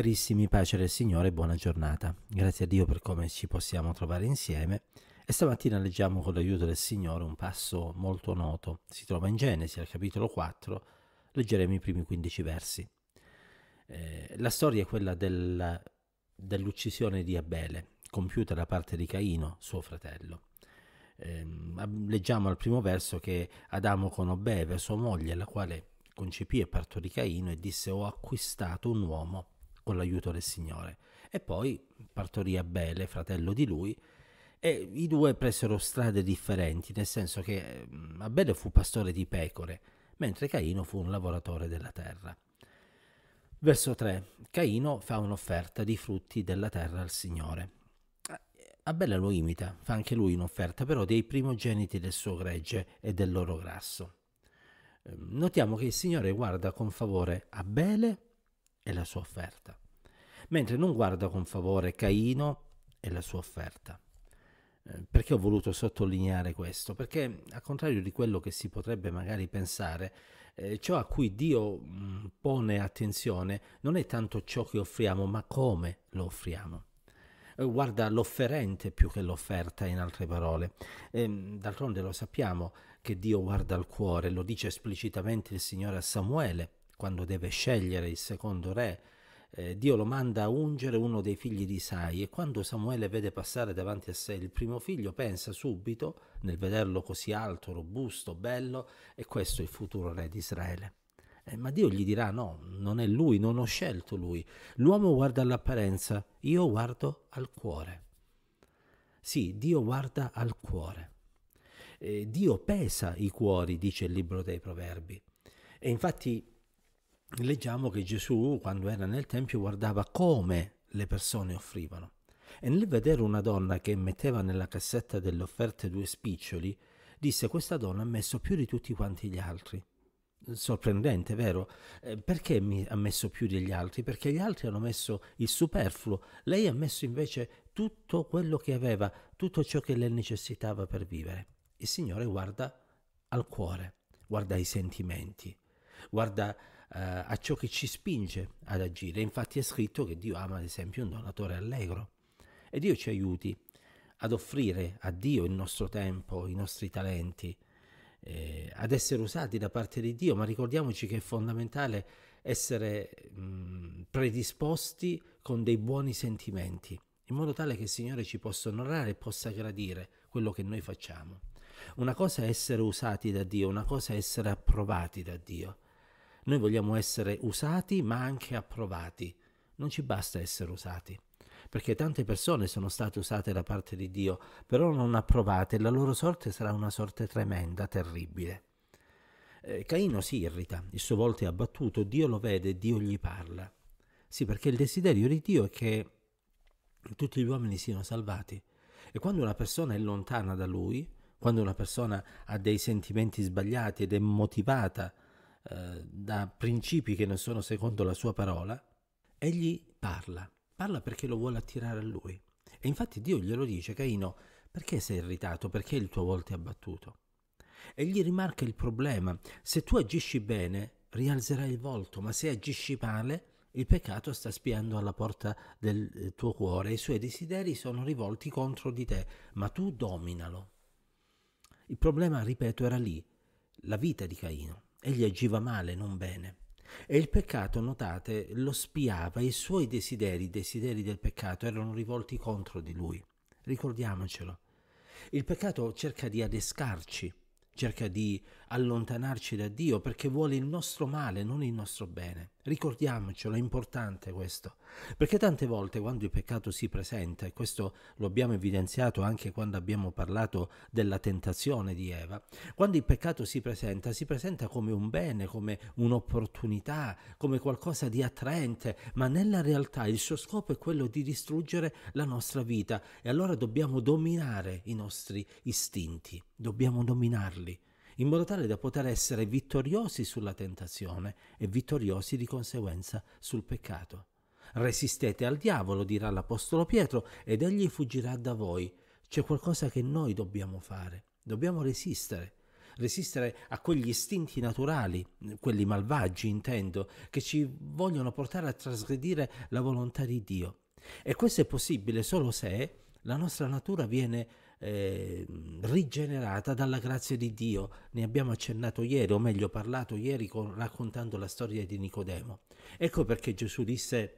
Carissimi, pace del Signore, buona giornata. Grazie a Dio per come ci possiamo trovare insieme. E stamattina leggiamo con l'aiuto del Signore un passo molto noto. Si trova in Genesi, al capitolo 4. Leggeremo i primi 15 versi. Eh, la storia è quella del, dell'uccisione di Abele, compiuta da parte di Caino, suo fratello. Eh, leggiamo al primo verso che Adamo conobbe sua moglie, la quale concepì e partorì Caino e disse ho acquistato un uomo con l'aiuto del Signore. E poi partorì Abele, fratello di lui, e i due presero strade differenti, nel senso che mm, Abele fu pastore di pecore, mentre Caino fu un lavoratore della terra. Verso 3. Caino fa un'offerta di frutti della terra al Signore. Abele lo imita, fa anche lui un'offerta però dei primogeniti del suo gregge e del loro grasso. Ehm, notiamo che il Signore guarda con favore Abele e la sua offerta mentre non guarda con favore Caino e la sua offerta. Eh, perché ho voluto sottolineare questo? Perché, a contrario di quello che si potrebbe magari pensare, eh, ciò a cui Dio mm, pone attenzione non è tanto ciò che offriamo, ma come lo offriamo eh, guarda l'offerente più che l'offerta, in altre parole. Eh, d'altronde lo sappiamo che Dio guarda il cuore, lo dice esplicitamente il Signore a Samuele quando deve scegliere il secondo re eh, Dio lo manda a ungere uno dei figli di Isai e quando Samuele vede passare davanti a sé il primo figlio pensa subito, nel vederlo così alto, robusto, bello, e questo è il futuro re di Israele. Eh, ma Dio gli dirà no, non è lui, non ho scelto lui. L'uomo guarda all'apparenza, io guardo al cuore. Sì, Dio guarda al cuore. Eh, Dio pesa i cuori, dice il libro dei proverbi. E infatti leggiamo che Gesù, quando era nel Tempio, guardava come le persone offrivano. E nel vedere una donna che metteva nella cassetta delle offerte due spiccioli, disse questa donna ha messo più di tutti quanti gli altri. Sorprendente, vero? Eh, perché mi ha messo più degli altri? Perché gli altri hanno messo il superfluo, lei ha messo invece tutto quello che aveva, tutto ciò che le necessitava per vivere. Il Signore guarda al cuore, guarda ai sentimenti, guarda eh, a ciò che ci spinge ad agire. Infatti è scritto che Dio ama ad esempio un donatore allegro e Dio ci aiuti ad offrire a Dio il nostro tempo, i nostri talenti, eh, ad essere usati da parte di Dio, ma ricordiamoci che è fondamentale essere mh, predisposti con dei buoni sentimenti, in modo tale che il Signore ci possa onorare e possa gradire quello che noi facciamo. Una cosa è essere usati da Dio, una cosa è essere approvati da Dio. Noi vogliamo essere usati ma anche approvati. Non ci basta essere usati, perché tante persone sono state usate da parte di Dio, però non approvate e la loro sorte sarà una sorte tremenda, terribile. Eh, Caino si irrita, il suo volto è abbattuto, Dio lo vede, Dio gli parla. Sì, perché il desiderio di Dio è che tutti gli uomini siano salvati. E quando una persona è lontana da Lui, quando una persona ha dei sentimenti sbagliati ed è motivata eh, da principi che non sono secondo la sua parola, egli parla, parla perché lo vuole attirare a lui. E infatti Dio glielo dice, Caino, perché sei irritato? Perché il tuo volto è abbattuto? E gli rimarca il problema, se tu agisci bene, rialzerai il volto, ma se agisci male, il peccato sta spiando alla porta del eh, tuo cuore, i suoi desideri sono rivolti contro di te, ma tu dominalo. Il problema, ripeto, era lì, la vita di Caino. Egli agiva male, non bene. E il peccato, notate, lo spiava, i suoi desideri, i desideri del peccato, erano rivolti contro di lui. Ricordiamocelo. Il peccato cerca di adescarci, cerca di allontanarci da Dio perché vuole il nostro male, non il nostro bene. Ricordiamocelo, è importante questo, perché tante volte quando il peccato si presenta, e questo lo abbiamo evidenziato anche quando abbiamo parlato della tentazione di Eva, quando il peccato si presenta, si presenta come un bene, come un'opportunità, come qualcosa di attraente, ma nella realtà il suo scopo è quello di distruggere la nostra vita e allora dobbiamo dominare i nostri istinti, dobbiamo dominarli in modo tale da poter essere vittoriosi sulla tentazione e vittoriosi di conseguenza sul peccato. Resistete al diavolo, dirà l'Apostolo Pietro, ed egli fuggirà da voi. C'è qualcosa che noi dobbiamo fare, dobbiamo resistere resistere a quegli istinti naturali, quelli malvagi intendo, che ci vogliono portare a trasgredire la volontà di Dio. E questo è possibile solo se la nostra natura viene eh, rigenerata dalla grazia di Dio. Ne abbiamo accennato ieri, o meglio parlato ieri con, raccontando la storia di Nicodemo. Ecco perché Gesù disse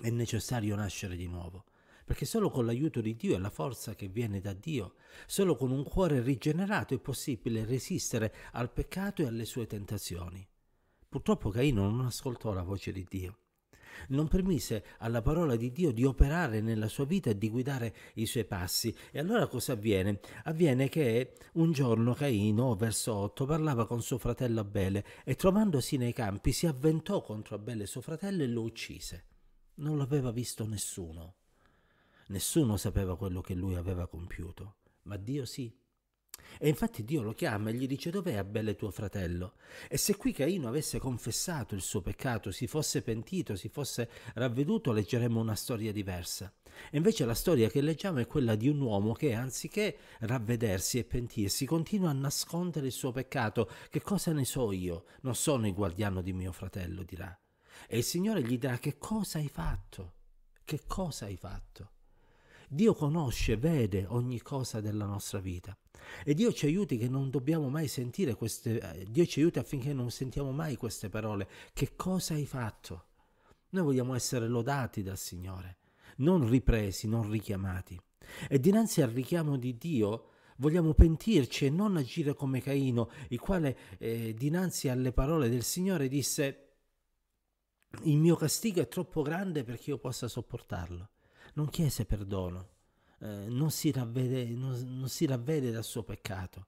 è necessario nascere di nuovo perché solo con l'aiuto di Dio e la forza che viene da Dio, solo con un cuore rigenerato è possibile resistere al peccato e alle sue tentazioni. Purtroppo Caino non ascoltò la voce di Dio non permise alla parola di Dio di operare nella sua vita e di guidare i suoi passi. E allora cosa avviene? Avviene che un giorno Caino, verso 8, parlava con suo fratello Abele e trovandosi nei campi si avventò contro Abele suo fratello e lo uccise. Non l'aveva visto nessuno. Nessuno sapeva quello che lui aveva compiuto, ma Dio sì. E infatti Dio lo chiama e gli dice dov'è Abele tuo fratello? E se qui Caino avesse confessato il suo peccato, si fosse pentito, si fosse ravveduto, leggeremmo una storia diversa. E invece la storia che leggiamo è quella di un uomo che anziché ravvedersi e pentirsi continua a nascondere il suo peccato. Che cosa ne so io? Non sono il guardiano di mio fratello, dirà. E il Signore gli dirà che cosa hai fatto? Che cosa hai fatto? Dio conosce, vede ogni cosa della nostra vita. E Dio ci aiuti che non dobbiamo mai sentire queste, eh, Dio ci aiuti affinché non sentiamo mai queste parole. Che cosa hai fatto? Noi vogliamo essere lodati dal Signore, non ripresi, non richiamati. E dinanzi al richiamo di Dio vogliamo pentirci e non agire come Caino, il quale eh, dinanzi alle parole del Signore disse il mio castigo è troppo grande perché io possa sopportarlo non chiese perdono, eh, non, si ravvede, non, non si ravvede dal suo peccato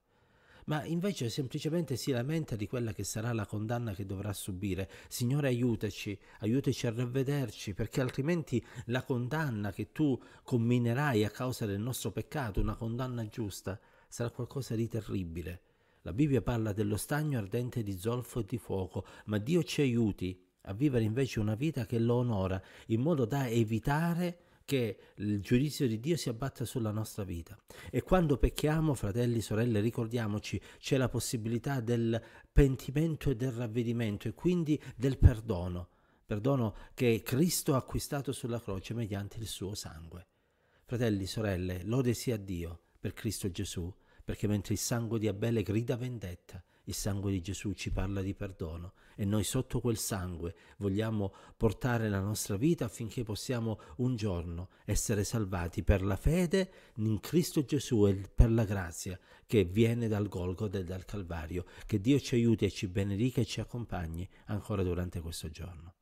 ma invece semplicemente si lamenta di quella che sarà la condanna che dovrà subire. Signore aiutaci, aiutaci a ravvederci, perché altrimenti la condanna che tu comminerai a causa del nostro peccato, una condanna giusta, sarà qualcosa di terribile. La Bibbia parla dello stagno ardente di zolfo e di fuoco, ma Dio ci aiuti a vivere invece una vita che lo onora, in modo da evitare che il giudizio di Dio si abbatta sulla nostra vita. E quando pecchiamo, fratelli e sorelle, ricordiamoci, c'è la possibilità del pentimento e del ravvedimento e quindi del perdono, perdono che Cristo ha acquistato sulla croce mediante il suo sangue. Fratelli, sorelle, lode sia Dio per Cristo Gesù, perché mentre il sangue di Abele grida vendetta, il sangue di Gesù ci parla di perdono e noi sotto quel sangue vogliamo portare la nostra vita affinché possiamo un giorno essere salvati per la fede in Cristo Gesù e per la grazia che viene dal Golgotha e dal Calvario. Che Dio ci aiuti e ci benedica e ci accompagni ancora durante questo giorno.